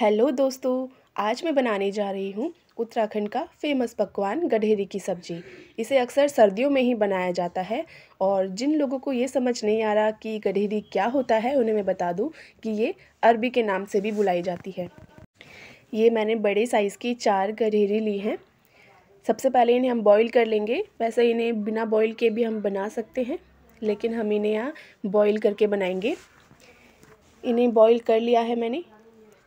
hello दोस्तों आज मैं बनाने जा रही हूँ उत्तराखंड का फेमस पकवान गढ़ेरी की सब्ज़ी इसे अक्सर सर्दियों में ही बनाया जाता है और जिन लोगों को ये समझ नहीं आ रहा कि गढ़ेरी क्या होता है उन्हें मैं बता दूँ कि ये अरबी के नाम से भी बुलाई जाती है ये मैंने बड़े साइज़ की चार गढ़ेरी ली हैं सबसे पहले इन्हें हम बॉईल कर लेंगे वैसे इन्हें बिना बॉईल के भी हम बना सकते हैं लेकिन हम इन्हें यहाँ बॉईल करके बनाएंगे इन्हें बॉईल कर लिया है मैंने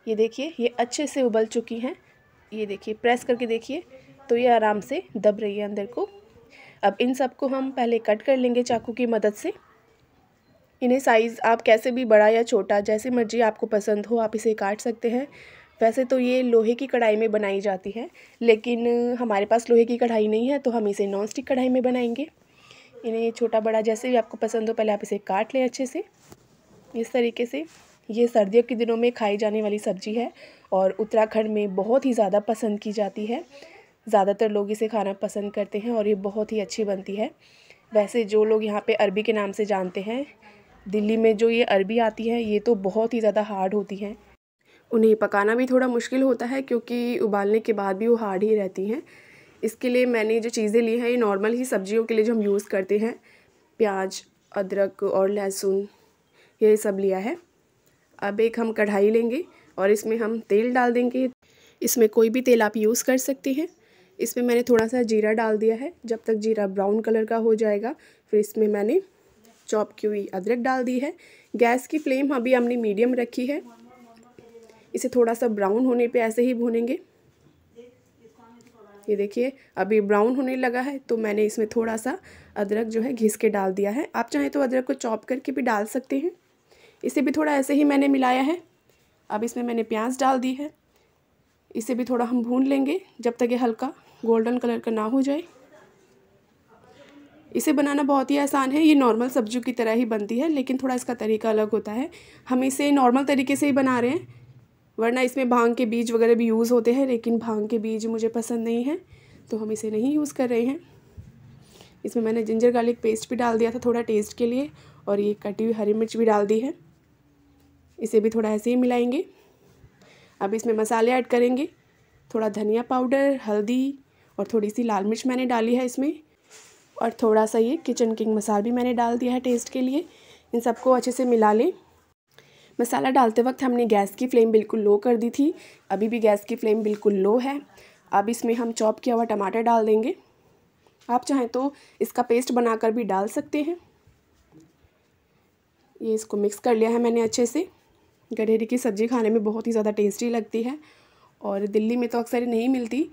ये देखिए ये अच्छे से उबल चुकी हैं ये देखिए प्रेस करके देखिए तो ये आराम से दब रही है अंदर को अब इन सबको हम पहले कट कर लेंगे चाकू की मदद से इन्हें साइज़ आप कैसे भी बड़ा या छोटा जैसे मर्जी आपको पसंद हो आप इसे काट सकते हैं वैसे तो ये लोहे की कढ़ाई में बनाई जाती है लेकिन हमारे पास लोहे की कढ़ाई नहीं है तो हम इसे नॉन स्टिक कढ़ाई में बनाएंगे इन्हें छोटा बड़ा जैसे भी आपको पसंद हो पहले आप इसे काट लें अच्छे से इस तरीके से ये सर्दियों के दिनों में खाई जाने वाली सब्ज़ी है और उत्तराखंड में बहुत ही ज़्यादा पसंद की जाती है ज़्यादातर लोग इसे खाना पसंद करते हैं और ये बहुत ही अच्छी बनती है वैसे जो लोग यहाँ पे अरबी के नाम से जानते हैं दिल्ली में जो ये अरबी आती है ये तो बहुत ही ज़्यादा हार्ड होती हैं उन्हें पकाना भी थोड़ा मुश्किल होता है क्योंकि उबालने के बाद भी वो हार्ड ही रहती हैं इसके लिए मैंने जो चीज़ें ली हैं ये नॉर्मल ही सब्जियों के लिए जो हम यूज़ करते हैं प्याज अदरक और लहसुन ये सब लिया है अब एक हम कढ़ाई लेंगे और इसमें हम तेल डाल देंगे इसमें कोई भी तेल आप यूज़ कर सकते हैं इसमें मैंने थोड़ा सा जीरा डाल दिया है जब तक जीरा ब्राउन कलर का हो जाएगा फिर इसमें मैंने चॉप की हुई अदरक डाल दी है गैस की फ्लेम अभी हमने मीडियम रखी है इसे थोड़ा सा ब्राउन होने पे ऐसे ही भूनेंगे ये देखिए अभी ब्राउन होने लगा है तो मैंने इसमें थोड़ा सा अदरक जो है घिस के डाल दिया है आप चाहें तो अदरक को चॉप करके भी डाल सकते हैं इसे भी थोड़ा ऐसे ही मैंने मिलाया है अब इसमें मैंने प्याज डाल दी है इसे भी थोड़ा हम भून लेंगे जब तक ये हल्का गोल्डन कलर का ना हो जाए इसे बनाना बहुत ही आसान है ये नॉर्मल सब्जियों की तरह ही बनती है लेकिन थोड़ा इसका तरीका अलग होता है हम इसे नॉर्मल तरीके से ही बना रहे हैं वरना इसमें भांग के बीज वगैरह भी यूज़ होते हैं लेकिन भांग के बीज मुझे पसंद नहीं है तो हम इसे नहीं यूज़ कर रहे हैं इसमें मैंने जिंजर गार्लिक पेस्ट भी डाल दिया था थोड़ा टेस्ट के लिए और ये कटी हुई हरी मिर्च भी डाल दी है इसे भी थोड़ा ऐसे ही मिलाएंगे अब इसमें मसाले ऐड करेंगे थोड़ा धनिया पाउडर हल्दी और थोड़ी सी लाल मिर्च मैंने डाली है इसमें और थोड़ा सा ये किचन किंग मसाला भी मैंने डाल दिया है टेस्ट के लिए इन सबको अच्छे से मिला लें मसाला डालते वक्त हमने गैस की फ्लेम बिल्कुल लो कर दी थी अभी भी गैस की फ्लेम बिल्कुल लो है अब इसमें हम चॉप किया हुआ टमाटर डाल देंगे आप चाहें तो इसका पेस्ट बनाकर भी डाल सकते हैं ये इसको मिक्स कर लिया है मैंने अच्छे से गडेरी की सब्ज़ी खाने में बहुत ही ज़्यादा टेस्टी लगती है और दिल्ली में तो अक्सर नहीं मिलती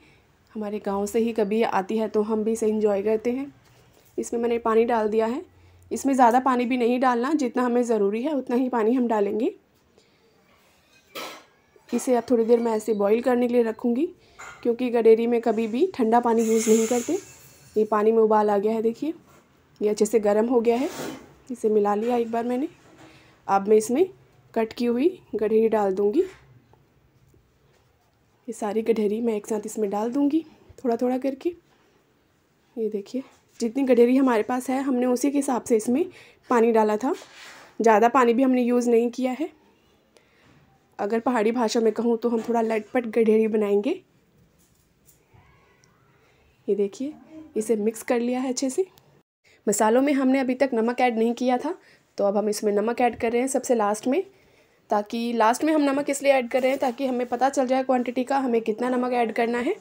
हमारे गांव से ही कभी आती है तो हम भी इसे इंजॉय करते हैं इसमें मैंने पानी डाल दिया है इसमें ज़्यादा पानी भी नहीं डालना जितना हमें ज़रूरी है उतना ही पानी हम डालेंगे इसे अब थोड़ी देर मैं ऐसे बॉईल करने के लिए रखूँगी क्योंकि गडेरी में कभी भी ठंडा पानी यूज़ नहीं करते ये पानी में उबाल आ गया है देखिए ये अच्छे से गर्म हो गया है इसे मिला लिया एक बार मैंने अब मैं इसमें कट की हुई गढ़ेरी डाल दूँगी ये सारी गढ़ेरी मैं एक साथ इसमें डाल दूँगी थोड़ा थोड़ा करके ये देखिए जितनी गढ़ेरी हमारे पास है हमने उसी के हिसाब से इसमें पानी डाला था ज़्यादा पानी भी हमने यूज़ नहीं किया है अगर पहाड़ी भाषा में कहूँ तो हम थोड़ा लटपट गढ़ेरी बनाएंगे ये देखिए इसे मिक्स कर लिया है अच्छे से मसालों में हमने अभी तक नमक ऐड नहीं किया था तो अब हम इसमें नमक ऐड कर रहे हैं सबसे लास्ट में ताकि लास्ट में हम नमक इसलिए ऐड कर रहे हैं ताकि हमें पता चल जाए क्वांटिटी का हमें कितना नमक ऐड करना है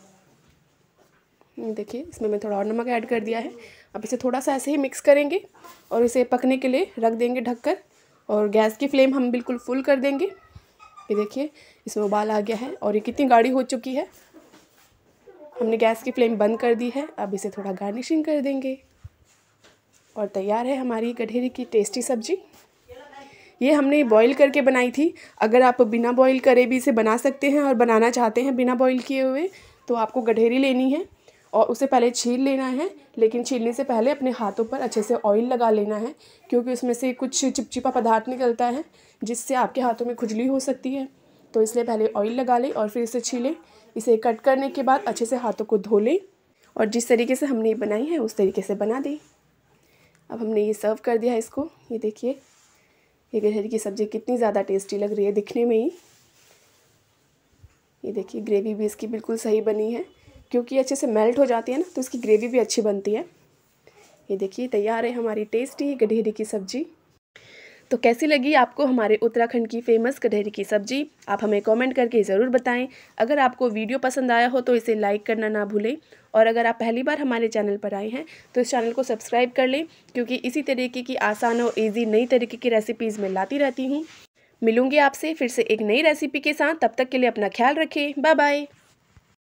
हम्म, देखिए इसमें मैं थोड़ा और नमक ऐड कर दिया है अब इसे थोड़ा सा ऐसे ही मिक्स करेंगे और इसे पकने के लिए रख देंगे ढककर और गैस की फ्लेम हम बिल्कुल फुल कर देंगे ये देखिए इसमें उबाल आ गया है और ये कितनी गाढ़ी हो चुकी है हमने गैस की फ्लेम बंद कर दी है अब इसे थोड़ा गार्निशिंग कर देंगे और तैयार है हमारी गढ़ेरी की टेस्टी सब्जी ये हमने बॉईल करके बनाई थी अगर आप बिना बॉईल करे भी इसे बना सकते हैं और बनाना चाहते हैं बिना बॉईल किए हुए तो आपको गढ़ेरी लेनी है और उसे पहले छील लेना है लेकिन छीलने से पहले अपने हाथों पर अच्छे से ऑयल लगा लेना है क्योंकि उसमें से कुछ चिपचिपा पदार्थ निकलता है जिससे आपके हाथों में खुजली हो सकती है तो इसलिए पहले ऑयल लगा लें और फिर इसे छीलें इसे कट करने के बाद अच्छे से हाथों को धो लें और जिस तरीके से हमने ये बनाई है उस तरीके से बना दें अब हमने ये सर्व कर दिया है इसको ये देखिए ये गजहरी की सब्ज़ी कितनी ज़्यादा टेस्टी लग रही है दिखने में ही ये देखिए ग्रेवी भी इसकी बिल्कुल सही बनी है क्योंकि अच्छे से मेल्ट हो जाती है ना तो इसकी ग्रेवी भी अच्छी बनती है ये देखिए तैयार है हमारी टेस्टी गढ़ेरी की सब्ज़ी तो कैसी लगी आपको हमारे उत्तराखंड की फेमस कढ़ेरी की सब्जी आप हमें कमेंट करके ज़रूर बताएं अगर आपको वीडियो पसंद आया हो तो इसे लाइक करना ना भूलें और अगर आप पहली बार हमारे चैनल पर आए हैं तो इस चैनल को सब्सक्राइब कर लें क्योंकि इसी तरीके की आसान और ईजी नई तरीके की रेसिपीज़ मैं लाती रहती हूँ मिलूंगी आपसे फिर से एक नई रेसिपी के साथ तब तक के लिए अपना ख्याल रखें बाय बाय